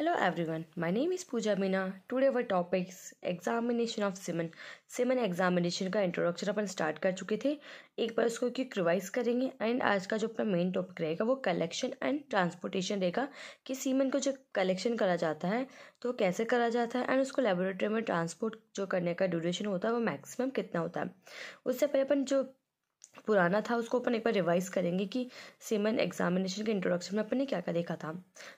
hello everyone my name is Pooja Meena today our topics examination of semen semen examination का introduction अपन start कर चुके थे एक बार उसको क्विक रिवाइज करेंगे एंड आज का जो अपना मेन टॉपिक रहेगा वो कलेक्शन एंड ट्रांसपोर्टेशन रहेगा कि सीमन को जो कलेक्शन करा जाता है तो कैसे करा जाता है एंड उसको लेबोरेटरी में ट्रांसपोर्ट जो करने का ड्यूरेशन होता है वो मैक्सिमम कितना होता है उससे पहले अपन जो पुराना था उसको अपन एक बार रिवाइज करेंगे कि सीमन एग्जामिनेशन के इंट्रोडक्शन में अपन ने क्या क्या देखा था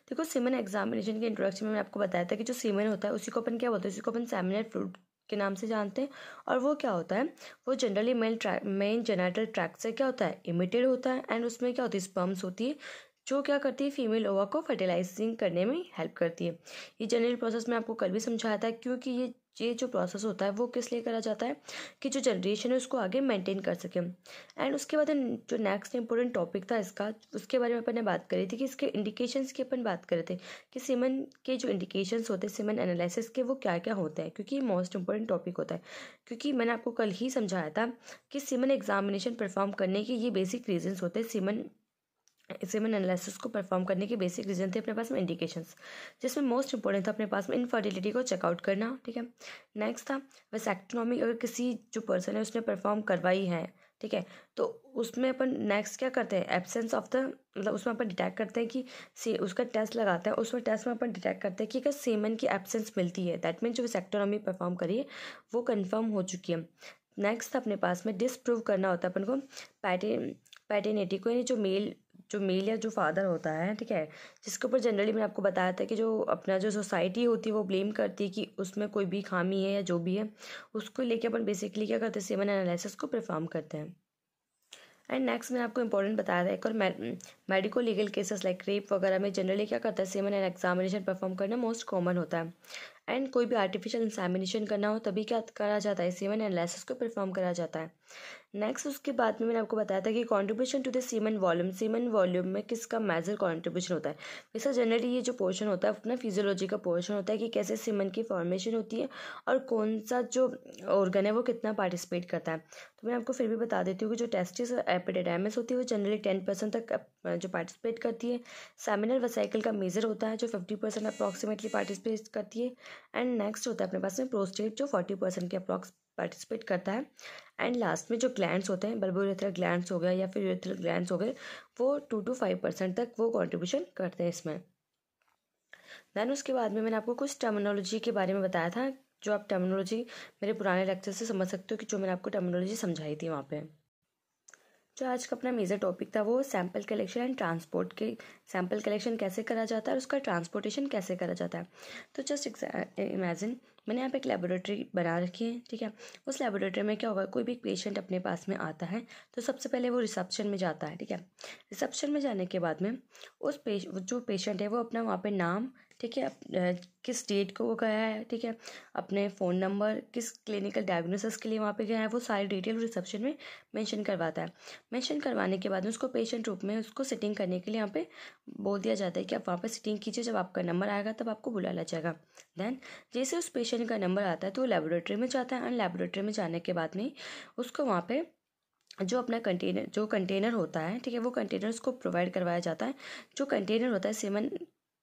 देखो सीमन एग्जामिनेशन के इंट्रोडक्शन में मैं आपको बताया था कि जो सीमन होता है उसी को अपन क्या बोलते हैं उसी को अपन सेमिनर फ्रूट के नाम से जानते हैं और वो क्या होता है वो generally male tract men genital tract से क्या होता है इमिटेड होता है एंड उसमें क्या होती है स्पर्म्स होती है जो क्या करती है फीमेल ओवा को फर्टिलाइजिंग करने में हेल्प करती है ये जनरल प्रोसेस मैं आपको कल भी समझाया था क्योंकि ये ये जो प्रोसेस होता है वो किस लिए करा जाता है कि जो जनरेशन है उसको आगे मेंटेन कर सके एंड उसके बाद जो नेक्स्ट इंपॉर्टेंट टॉपिक था इसका उसके बारे में अपन ने बात करी थी कि इसके इंडिकेशंस की अपन बात करे थे कि सीमन के जो इंडिकेशंस होते हैं सीमन एनालिसिस के वो क्या क्या होते हैं क्योंकि ये मोस्ट इंपॉर्टेंट टॉपिक होता है क्योंकि मैंने आपको कल ही समझाया था कि सीमन एग्जामिनेशन परफॉर्म करने के ये बेसिक रीजन्स होते हैं सीमन सेवन एनालिसिस को परफॉर्म करने के बेसिक रीज़न थे अपने पास में इंडिकेशंस जिसमें मोस्ट इंपॉर्टेंट था अपने पास में इनफर्टिलिटी को चेकआउट करना ठीक है नेक्स्ट था एक्टोनॉमी अगर किसी जो पर्सन है उसने परफॉर्म करवाई है ठीक है तो उसमें अपन नेक्स्ट क्या करते हैं एबसेंस ऑफ द मतलब उसमें अपन डिटेक्ट करते हैं कि से उसका टेस्ट लगाते हैं उसमें टेस्ट में अपन डिटेक्ट करते हैं कि अगर सेमन की एबसेंस मिलती है दैट मीन जो वैसेक्टोनॉमी परफॉर्म करी है वो कन्फर्म हो चुकी है नेक्स्ट अपने पास में डिसप्रूव करना होता है अपन को पैटे पैटेनिटी को यानी जो मेल जो मेल या जो फादर होता है ठीक है जिसके ऊपर जनरली मैंने आपको बताया था कि जो अपना जो सोसाइटी होती है वो ब्लेम करती है कि उसमें कोई भी खामी है या जो भी है उसको लेके अपन बेसिकली क्या करते हैं सेवन एनालिसिस को परफॉर्म करते हैं एंड नेक्स्ट मैंने आपको इंपॉर्टेंट बताया था एक और medico legal cases like rape वगैरह में जनरली क्या करता है सेमन एंड एग्जामिनेशन परफॉर्म करना मोस्ट कॉमन होता है एंड कोई भी आर्टिफिशियल इंसामिनेशन करना हो तभी क्या करा जाता है सीमन एनालिसिस को परफॉर्म करा जाता है नेक्स्ट उसके बाद में मैंने आपको बताया था कि contribution to the semen volume semen volume में किसका मेजर कंट्रीब्यूशन होता है वैसे जनरली ये जो पोर्शन होता है अपना फिजियोलॉजी का पोर्शन होता है कि कैसे सीमन की फॉर्मेशन होती है और कौन सा जो ऑर्गन है वो कितना पार्टिसिपेट करता है तो मैं आपको फिर भी बता देती हूँ कि जो टेस्टिस और एपिडेडामस होती है वो जनरली टेन परसेंट तक जो पार्टिसिपेट करती है सेमिनल वसाइकिल का मेजर होता है जो फिफ्टी परसेंट अप्रॉक्सीमेटली पार्टिसिपेट करती है एंड नेक्स्ट होता है अपने पास में प्रोस्टेट जो फोर्टी परसेंट के अप्रॉक्स पार्टिसिपेट करता है एंड लास्ट में जो ग्लैंड्स होते हैं बल्बोरेथ्रल ग्लैंड्स हो गया या फिर यूरेथर ग्लैंड्स हो गए वो टू टू फाइव परसेंट तक वो कॉन्ट्रीब्यूशन करते हैं इसमें देन उसके बाद में मैंने आपको कुछ टर्मिनोलॉजी के बारे में बताया था जो आप टर्मिनोलॉजी मेरे पुराने लेक्चर से समझ सकते हो कि जो मैंने आपको टर्मिनोलॉजी समझाई थी वहाँ पर जो आज का अपना मेजर टॉपिक था वो सैम्पल कलेक्शन एंड ट्रांसपोर्ट के सैम्पल कलेक्शन कैसे करा जाता है और उसका ट्रांसपोर्टेशन कैसे करा जाता है तो जस्ट इमेजिन मैंने यहाँ पे एक लेबोरेटरी बना रखी है ठीक है उस लेबोरेटरी में क्या होगा कोई भी पेशेंट अपने पास में आता है तो सबसे पहले वो रिसेप्शन में जाता है ठीक है रिसेप्शन में जाने के बाद में उस पेश जो पेशेंट है वो अपना वहाँ पर नाम ठीक है किस डेट को वो गया है ठीक है अपने फ़ोन नंबर किस क्लिनिकल डायग्नोसिस के लिए वहाँ पे गया है वो सारी डिटेल रिसेप्शन में मेंशन करवाता है मेंशन करवाने के बाद उसको पेशेंट रूप में उसको सिटिंग करने के लिए यहाँ पे बोल दिया जाता है कि आप वहाँ पर सिटिंग कीजिए जब आपका नंबर आएगा तब आपको बुलाया जाएगा देन जैसे उस पेशेंट का नंबर आता है तो वो लेबोरेटरी में जाता है एंड लेबोरेटरी में जाने के बाद में उसको वहाँ पर जो अपना कंटेनर जो कंटेनर होता है ठीक है वो कंटेनर उसको प्रोवाइड करवाया जाता है जो कंटेनर होता है सेवन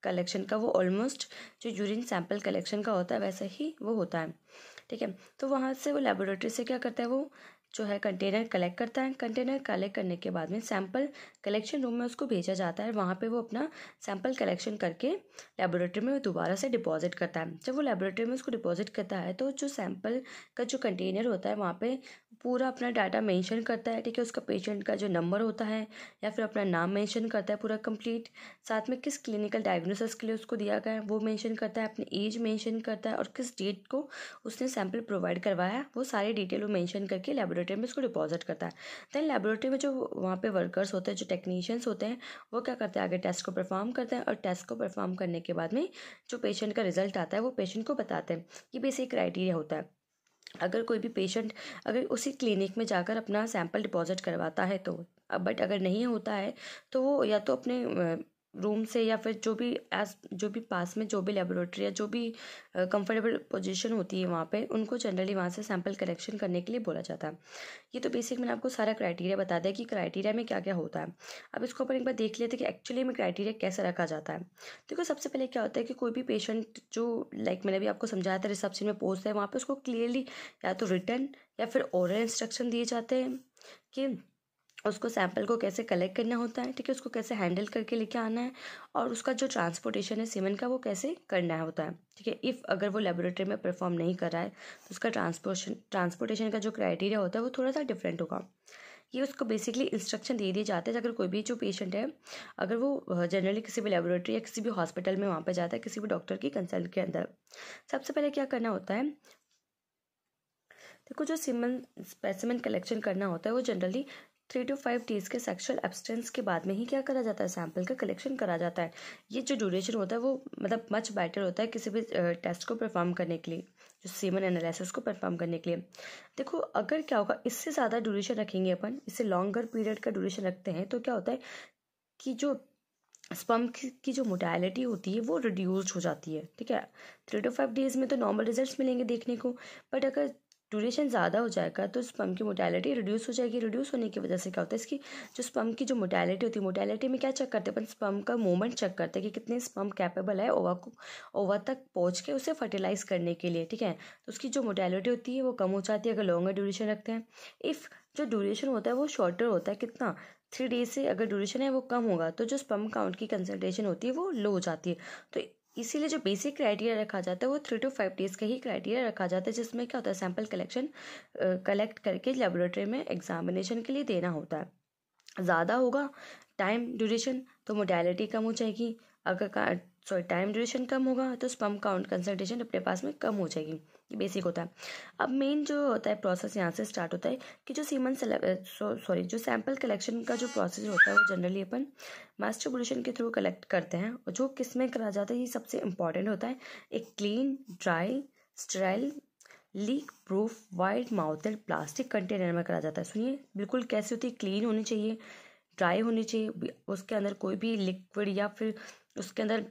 कलेक्शन का वो ऑलमोस्ट जो यूरिन सैम्पल कलेक्शन का होता है वैसा ही वो होता है ठीक है तो वहाँ से वो लेबोरेटरी से क्या करता है वो जो है कंटेनर कलेक्ट करता है कंटेनर कलेक्ट करने के बाद में सैंपल कलेक्शन रूम में उसको भेजा जाता है वहाँ पे वो अपना सैंपल कलेक्शन करके लेबोरेटरी में दोबारा से डिपॉजिट करता है जब वो लेबोरेटरी में उसको डिपॉजिट करता है तो जो सैंपल का जो कंटेनर होता है वहाँ पे पूरा अपना डाटा मेंशन करता है ठीक है उसका पेशेंट का जो नंबर होता है या फिर अपना नाम मेंशन करता है पूरा कंप्लीट साथ में किस क्लिनिकल डायग्नोसिस के लिए उसको दिया गया है वो मेंशन करता है अपनी एज मेंशन करता है और किस डेट को उसने सैंपल प्रोवाइड करवाया वो सारी डिटेल वो मेंशन करके लेबोरेटरी लेबोरेटरी में उसको डिपॉजिट करता है देन लेबोरेटरी में जो वहाँ पे वर्कर्स होते हैं जो टेक्नीशियंस होते हैं वो क्या करते हैं आगे टेस्ट को परफॉर्म करते हैं और टेस्ट को परफॉर्म करने के बाद में जो पेशेंट का रिजल्ट आता है वो पेशेंट को बताते हैं ये बेसिक क्राइटेरिया होता है अगर कोई भी पेशेंट अगर उसी क्लिनिक में जाकर अपना सैंपल डिपॉजिट करवाता है तो बट अगर नहीं होता है तो वो या तो अपने रूम से या फिर जो भी एस जो भी पास में जो भी लेबोरेटरी या जो भी कंफर्टेबल पोजीशन होती है वहाँ पे उनको जनरली वहाँ से सैंपल कलेक्शन करने के लिए बोला जाता है ये तो बेसिक मैंने आपको सारा क्राइटेरिया बता दिया कि क्राइटेरिया में क्या क्या होता है अब इसको अपन एक बार देख लेते हैं कि एक्चुअली में क्राइटेरिया कैसे रखा जाता है देखो सबसे पहले क्या होता है कि कोई भी पेशेंट जो लाइक मैंने भी आपको समझाया था रिसेप्शन में पहुँचता है वहाँ पर उसको क्लियरली या तो रिटर्न या फिर ओरल इंस्ट्रक्शन दिए जाते हैं कि उसको सैंपल को कैसे कलेक्ट करना होता है ठीक है उसको कैसे हैंडल करके लेके आना है और उसका जो ट्रांसपोर्टेशन है सीमन का वो कैसे करना होता है ठीक है इफ़ अगर वो लेबोरेटरी में परफॉर्म नहीं कर रहा है तो उसका ट्रांसपोर्टेशन ट्रांसपोर्टेशन का जो क्राइटेरिया होता है वो थोड़ा सा डिफरेंट होगा ये उसको बेसिकली इंस्ट्रक्शन दे दिए जाते हैं अगर कोई भी जो पेशेंट है अगर वो जनरली किसी भी लेबोरेटरी या किसी भी हॉस्पिटल में वहाँ पर जाता है किसी भी डॉक्टर की कंसल्ट के अंदर सबसे पहले क्या करना होता है देखो जो सीमन स्पेसिमन कलेक्शन करना होता है वो generally three to five days के सेक्सुअल एब्सटेंस के बाद में ही क्या करा जाता है सैम्पल का कलेक्शन करा जाता है ये जो ड्यूरेशन होता है वो मतलब मच बेटर होता है किसी भी टेस्ट को परफॉर्म करने के लिए जो सीमन एनालिसिस को परफॉर्म करने के लिए देखो अगर क्या होगा इससे ज़्यादा ड्यूरेशन रखेंगे अपन इससे लॉन्गर पीरियड का ड्यूरेशन रखते हैं तो क्या होता है कि जो स्पम की जो मोटैलिटी होती है वो रिड्यूस्ड हो जाती है ठीक है थ्री टू फाइव डेज में तो नॉर्मल रिजल्ट्स मिलेंगे देखने को बट अगर ड्यूरेशन ज़्यादा हो जाएगा तो स्पम की मोटैलिटी रिड्यूस हो जाएगी रिड्यूस होने की वजह से क्या होता है इसकी जो स्पम की जो मोटैलिटी होती है मोटैलिटी में क्या चेक करते हैं अपन स्पम का मूवमेंट चेक करते हैं कि कितने स्पम कैपेबल है ओवा को ओवा तक पहुँच के उसे फर्टिलाइज करने के लिए ठीक है तो उसकी जो मोटैलिटी होती है वो कम हो जाती है अगर लॉन्गर ड्यूरेशन रखते हैं इफ़ जो ड्यूरेशन होता है वो शॉर्टर होता है कितना थ्री डेज से अगर ड्यूरेशन है वो कम होगा तो जो स्पम काउंट की कंसनट्रेशन होती है वो लो हो जाती है तो इसीलिए जो बेसिक क्राइटेरिया रखा जाता है वो थ्री टू फाइव डेज़ का ही क्राइटेरिया रखा जाता है जिसमें क्या होता है सैम्पल कलेक्शन कलेक्ट करके लेबोरेटरी में एग्जामिनेशन के लिए देना होता है ज़्यादा होगा टाइम ड्यूरेशन तो मोडलिटी कम हो जाएगी अगर सॉरी टाइम ड्यूरेशन कम होगा तो स्पम काउंट कंसनट्रेशन अपने पास में कम हो जाएगी ये बेसिक होता है अब मेन जो होता है प्रोसेस यहाँ से स्टार्ट होता है कि जो सीमन सॉरी जो सैम्पल कलेक्शन का जो प्रोसेस होता है वो जनरली अपन मास्टरबुलेशन के थ्रू कलेक्ट करते हैं और जो किस में करा जाता है ये सबसे इम्पॉर्टेंट होता है एक clean dry sterile leak proof wide mouthed plastic container में करा जाता है सुनिए बिल्कुल कैसी होती है क्लीन होनी चाहिए ड्राई होनी चाहिए उसके अंदर कोई भी लिक्विड या फिर उसके अंदर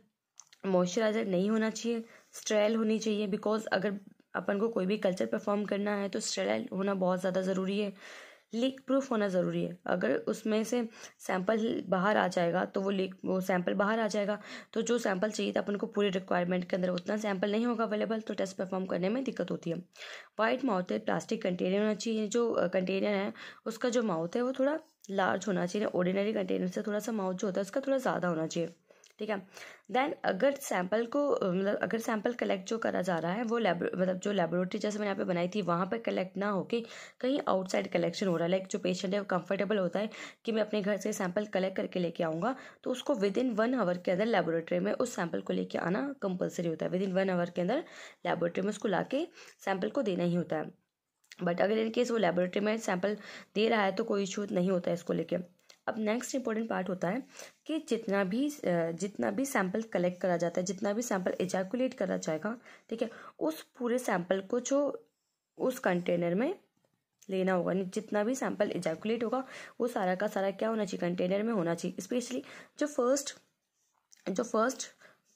मॉइस्चराइज़र नहीं होना चाहिए स्ट्रेल होनी चाहिए बिकॉज अगर अपन को कोई भी कल्चर परफॉर्म करना है तो स्ट्रेल होना बहुत ज़्यादा ज़रूरी है लीक प्रूफ होना ज़रूरी है अगर उसमें से सैंपल बाहर आ जाएगा तो वो लीक वो सैंपल बाहर आ जाएगा तो जो सैंपल चाहिए था अपन को पूरी रिक्वायरमेंट के अंदर उतना सैंपल नहीं होगा अवेलेबल तो टेस्ट परफॉर्म करने में दिक्कत होती है वाइट माउथ है प्लास्टिक कंटेनर होना चाहिए जो कंटेनर है उसका जो माउथ है वो थोड़ा लार्ज होना चाहिए ऑर्डिनरी कंटेनर से थोड़ा सा माउथ जो होता है उसका थोड़ा ज़्यादा होना चाहिए ठीक है देन अगर सैंपल को मतलब अगर सैंपल कलेक्ट जो करा जा रहा है वो लेब मतलब जो लेबोरेटरी जैसे मैंने यहाँ पे बनाई थी वहाँ पे कलेक्ट ना होके कहीं आउटसाइड कलेक्शन हो रहा है लाइक जो पेशेंट है वो कंफर्टेबल होता है कि मैं अपने घर से सैंपल कलेक्ट करके लेके आऊँगा तो उसको विद इन वन आवर के अंदर लेबोरेटरी में उस सैंपल को लेके आना कंपलसरी होता है विद इन वन आवर के अंदर लेबोरेटरी में उसको ला सैंपल को देना ही होता है बट अगर इनकेस वो लेबोरेटरी में सैंपल दे रहा है तो कोई इशू नहीं होता है इसको लेके अब नेक्स्ट इंपॉर्टेंट पार्ट होता है कि जितना भी जितना भी सैंपल कलेक्ट करा जाता है जितना भी सैंपल एजैकुलेट करा जाएगा ठीक है उस पूरे सैंपल को जो उस कंटेनर में लेना होगा जितना भी सैंपल एजैकुलेट होगा वो सारा का सारा क्या होना चाहिए कंटेनर में होना चाहिए स्पेशली जो फर्स्ट जो फर्स्ट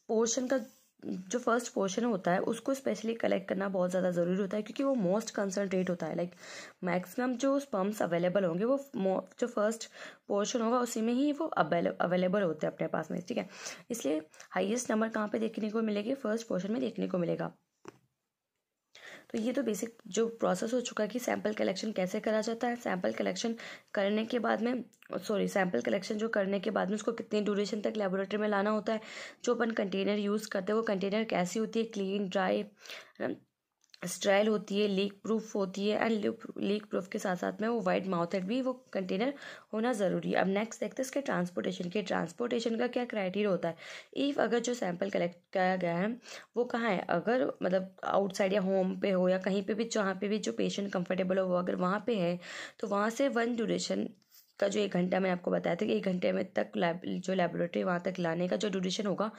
पोर्शन का जो फर्स्ट पोर्शन होता है उसको स्पेशली कलेक्ट करना बहुत ज़्यादा ज़रूरी होता है क्योंकि वो मोस्ट कंसनट्रेट होता है लाइक like, मैक्सिमम जो स्पम्स अवेलेबल होंगे वो जो फर्स्ट पोर्शन होगा उसी में ही वो अवेलेबल होते हैं अपने पास में ठीक है इसलिए हाईएस्ट नंबर कहाँ पे देखने को मिलेगी फर्स्ट पोर्शन में देखने को मिलेगा तो ये तो बेसिक जो प्रोसेस हो चुका है कि सैंपल कलेक्शन कैसे करा जाता है सैंपल कलेक्शन करने के बाद में सॉरी सैंपल कलेक्शन जो करने के बाद में उसको कितने ड्यूरेशन तक लेबोरेटरी में लाना होता है जो अपन कंटेनर यूज़ करते हैं वो कंटेनर कैसी होती है क्लीन ड्राई स्ट्राइल होती है लीक प्रूफ होती है एंड लीक प्रूफ के साथ साथ में वो वाइड माउथेड भी वो कंटेनर होना ज़रूरी है अब नेक्स्ट देखते हैं इसके ट्रांसपोर्टेशन के ट्रांसपोर्टेशन का क्या क्राइटेरिया होता है इफ़ अगर जो सैंपल कलेक्ट किया गया है वो कहाँ है अगर मतलब आउटसाइड या होम पे हो या कहीं पे भी जहाँ पे भी जो पेशेंट कंफर्टेबल हो वो अगर वहाँ पे है तो वहाँ से वन ड्यूरेशन का जो एक घंटा मैंने आपको बताया था कि एक घंटे में तक लैब जो लेबोरेटरी वहाँ तक लाने का जो ड्यूरेशन होगा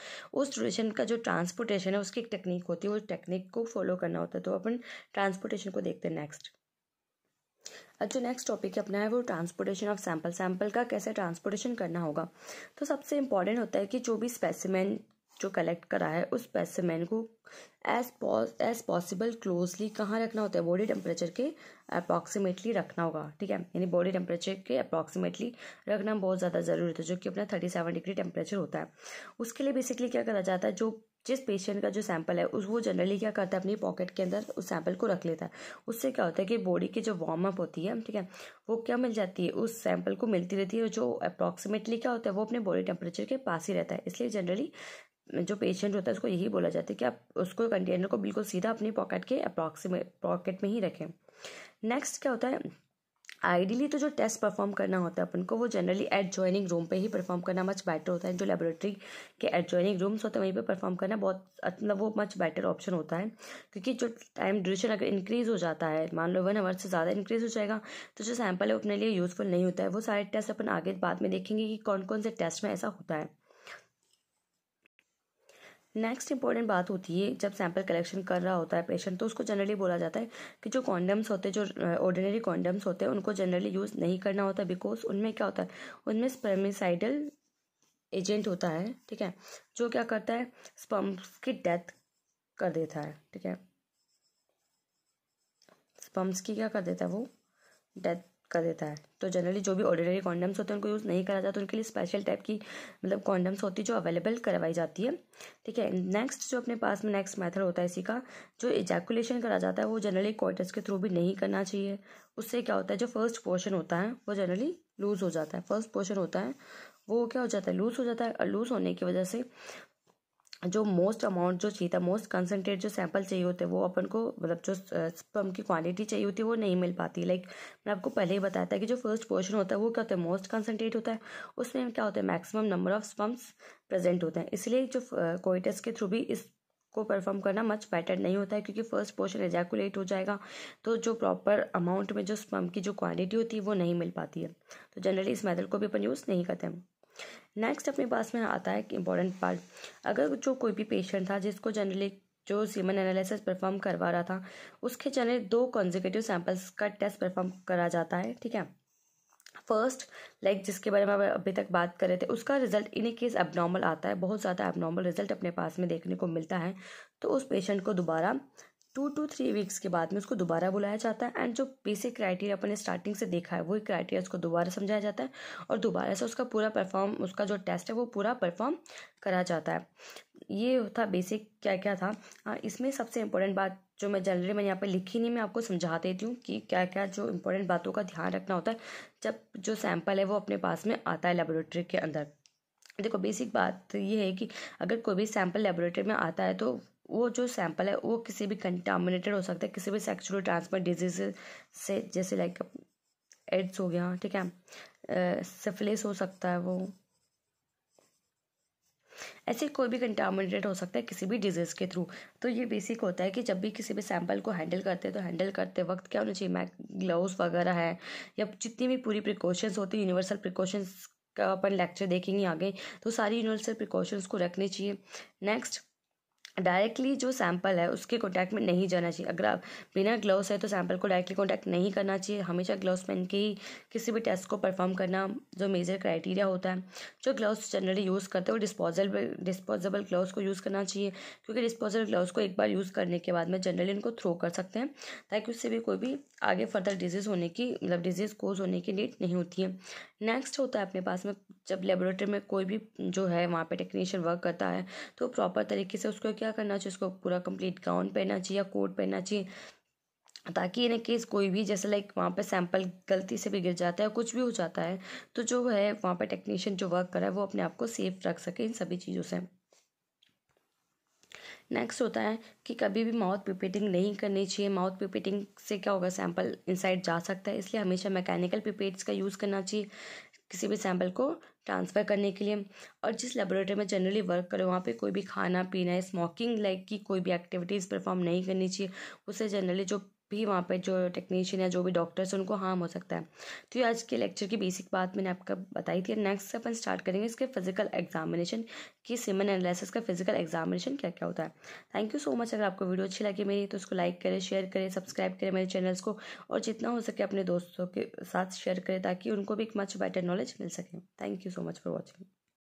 उस ड्यूरेशन का जो ट्रांसपोर्टेशन है उसकी एक टेक्निक होती है उस टेक्निक को फॉलो करना होता है तो अपन ट्रांसपोर्टेशन को देखते हैं नेक्स्ट अब जो नेक्स्ट टॉपिक अपना है वो ट्रांसपोर्टेशन ऑफ सैंपल सैंपल का कैसे ट्रांसपोर्टेशन करना होगा तो सबसे इम्पॉर्टेंट होता है कि जो भी स्पेसिमेंट जो कलेक्ट करा है उस स्पेसिमेन को एज एज पॉसिबल क्लोजली कहाँ रखना होता है बॉडी टेम्परेचर के अप्रॉक्सीमेटली रखना होगा ठीक है यानी बॉडी टेम्परेचर के अप्रॉक्सीमेटली रखना बहुत ज़्यादा ज़रूरी है जो कि अपना थर्टी सेवन डिग्री टेम्परेचर होता है उसके लिए बेसिकली क्या करा जाता है जो जिस पेशेंट का जो सैंपल है उस वो जनरली क्या करता है अपनी पॉकेट के अंदर उस सैंपल को रख लेता है उससे क्या होता है कि बॉडी की जो वार्म अप होती है ठीक है वो क्या मिल जाती है उस सैंपल को मिलती रहती है और जो अप्रॉक्सीमेटली क्या होता है वो अपने बॉडी टेम्परेचर के पास ही रहता है इसलिए जनरली जो पेशेंट होता है उसको यही बोला जाता है कि आप उसको कंटेनर को बिल्कुल सीधा अपनी पॉकेट के अप्रॉक्सीमेट पॉकेट में ही रखें नेक्स्ट क्या होता है आइडियली तो जो टेस्ट परफॉर्म करना होता है अपन को वो जनरली एट ज्वाइनिंग रूम पे ही परफॉर्म करना मच बेटर होता है जो लेबोरेटरी के एट ज्वाइनिंग रूम्स होते हैं वहीं पे परफॉर्म करना बहुत मतलब वो मच बेटर ऑप्शन होता है क्योंकि जो टाइम ड्यूरेशन अगर इंक्रीज़ हो जाता है मान लो वन आवर से ज़्यादा इंक्रीज़ हो जाएगा तो जो सैम्पल है अपने लिए यूज़फुल नहीं होता है वो सारे टेस्ट अपन आगे बाद में देखेंगे कि कौन कौन से टेस्ट में ऐसा होता है नेक्स्ट इंपॉर्टेंट बात होती है जब सैंपल कलेक्शन कर रहा होता है पेशेंट तो उसको जनरली बोला जाता है कि जो कॉन्डम्स होते हैं जो ऑर्डिनरी कॉन्डम्स होते हैं उनको जनरली यूज़ नहीं करना होता बिकॉज उनमें क्या होता है उनमें स्पर्मिसाइडल एजेंट होता है ठीक है जो क्या करता है स्पम्स की डेथ कर देता है ठीक है स्पम्स की क्या कर देता है वो डेथ कर देता है तो जनरली जो भी ऑर्डिनरी कॉन्डम्स होते हैं उनको यूज़ नहीं करा जाता तो उनके लिए स्पेशल टाइप की मतलब कॉन्डम्स होती है जो अवेलेबल करवाई जाती है ठीक है नेक्स्ट जो अपने पास में नेक्स्ट मेथड होता है इसी का जो इजैकुलेशन करा जाता है वो जनरली कॉटर्स के थ्रू भी नहीं करना चाहिए उससे क्या होता है जो फर्स्ट पोर्शन होता है वो जनरली लूज़ हो जाता है फर्स्ट पोर्शन होता है वो क्या हो जाता है लूज़ हो जाता है और लूज़ होने की वजह से जो मोस्ट अमाउंट जो चाहिए था मोस्ट कंसनट्रेट जो सैंपल चाहिए होते हैं वो अपन को मतलब जो स्पम की क्वालिटी चाहिए होती है वो नहीं मिल पाती लाइक मैंने आपको पहले ही बताया था कि जो फर्स्ट पोर्शन होता है वो क्या होता है मोस्ट कंसनट्रेट होता है उसमें क्या होता है maximum number of sperms present होते हैं इसलिए जो कोइटस के थ्रू भी इसको परफॉर्म करना मच बेटर नहीं होता है क्योंकि फर्स्ट पोर्शन एजैकुलेट हो जाएगा तो जो प्रॉपर अमाउंट में जो स्पम की जो क्वालिटी होती है वो नहीं मिल पाती है तो जनरली इस मेथड को भी अपन यूज़ नहीं करते हैं नेक्स्ट अपने पास में आता है एक इम्पॉर्टेंट पार्ट अगर जो कोई भी पेशेंट था जिसको जनरली जो सीमन एनालिसिस परफॉर्म करवा रहा था उसके जनरल दो कॉन्जिकेटिव सैम्पल्स का टेस्ट परफॉर्म करा जाता है ठीक है फर्स्ट लाइक like जिसके बारे में अभी तक बात कर रहे थे उसका रिजल्ट इन केस एबनॉर्मल आता है बहुत ज़्यादा एबनॉर्मल रिजल्ट अपने पास में देखने को मिलता है तो उस पेशेंट को दोबारा टू टू थ्री वीक्स के बाद में उसको दोबारा बुलाया जाता है एंड जो बेसिक क्राइटेरिया अपने स्टार्टिंग से देखा है वही क्राइटेरिया उसको दोबारा समझाया जाता है और दोबारा से उसका पूरा परफॉर्म उसका जो टेस्ट है वो पूरा परफॉर्म करा जाता है ये था बेसिक क्या क्या था हाँ, इसमें सबसे इम्पोर्टेंट बात जो मैं जनरली मैंने यहाँ पर लिखी नहीं मैं आपको समझा देती हूँ कि क्या क्या जो इम्पोर्टेंट बातों का ध्यान रखना होता है जब जो सैंपल है वो अपने पास में आता है लेबोरेटरी के अंदर देखो बेसिक बात ये है कि अगर कोई भी सैंपल लेबोरेटरी में आता है तो वो जो सैंपल है वो किसी भी कंटामिनेटेड हो सकता है किसी भी सेक्चुअल ट्रांसमिट डिजीज से जैसे लाइक एड्स हो गया ठीक है सिफिलिस हो सकता है वो ऐसे कोई भी कंटामिनेटेड हो सकता है किसी भी डिजीज़ के थ्रू तो ये बेसिक होता है कि जब भी किसी भी सैंपल को हैंडल करते हैं तो हैंडल करते वक्त क्या होना चाहिए मैक ग्लव्स वगैरह है या जितनी भी पूरी प्रिकॉशंस होती है यूनिवर्सल प्रिकॉशंस का अपन लेक्चर देखेंगे आगे तो सारी यूनिवर्सल प्रिकॉशंस को रखनी चाहिए नेक्स्ट डायरेक्टली जो सैंपल है उसके कॉन्टैक्ट में नहीं जाना चाहिए अगर आप बिना ग्लव्स है तो सैंपल को डायरेक्टली कॉन्टैक्ट नहीं करना चाहिए हमेशा ग्लव्स पहन के ही किसी भी टेस्ट को परफॉर्म करना जो मेजर क्राइटेरिया होता है जो ग्लव्स जनरली यूज़ करते हैं वो डिस्पोजेबल डिस्पोजेबल ग्लव्स को यूज़ करना चाहिए क्योंकि डिस्पोजेबल ग्लव्स को एक बार यूज़ करने के बाद में जनरली उनको थ्रो कर सकते हैं ताकि उससे भी कोई भी आगे फर्दर डिजीज़ होने की मतलब डिजीज़ कोज होने की डेट नहीं होती है नेक्स्ट होता है अपने पास में जब लेबोरेटरी में कोई भी जो है वहाँ पे टेक्नीशियन वर्क करता है तो प्रॉपर तरीके से उसको क्या करना चाहिए उसको पूरा कंप्लीट गाउन पहनना चाहिए या कोट पहनना चाहिए ताकि इन केस कोई भी जैसे लाइक वहाँ पे सैंपल गलती से भी गिर जाता है कुछ भी हो जाता है तो जो है वहाँ पे टेक्नीशियन जो वर्क कर रहा है वो अपने आप को सेफ रख सके इन सभी चीज़ों से नेक्स्ट होता है कि कभी भी माउथ पिपेटिंग नहीं करनी चाहिए माउथ पिपेटिंग से क्या होगा सैंपल इनसाइड जा सकता है इसलिए हमेशा मैकेनिकल पिपेट्स का यूज़ करना चाहिए किसी भी सैंपल को ट्रांसफ़र करने के लिए और जिस लेबोरेटरी में जनरली वर्क करो वहाँ पे कोई भी खाना पीना स्मोकिंग लाइक की कोई भी एक्टिविटीज़ परफॉर्म नहीं करनी चाहिए उससे जनरली जो भी वहाँ पर जो टेक्नीशियन या जो भी डॉक्टर्स हैं उनको हार्म हो सकता है तो ये आज के लेक्चर की बेसिक बात मैंने आपका बताई थी नेक्स्ट से अपन स्टार्ट करेंगे इसके फिजिकल एग्जामिनेशन की सिमन एनालिसिस का फिजिकल एग्जामिनेशन क्या क्या होता है थैंक यू सो मच अगर आपको वीडियो अच्छी लगी मेरी तो उसको लाइक करें शेयर करें सब्सक्राइब करें मेरे चैनल्स को और जितना हो सके अपने दोस्तों के साथ शेयर करें ताकि उनको भी एक मच बेटर नॉलेज मिल सके thank you so much for watching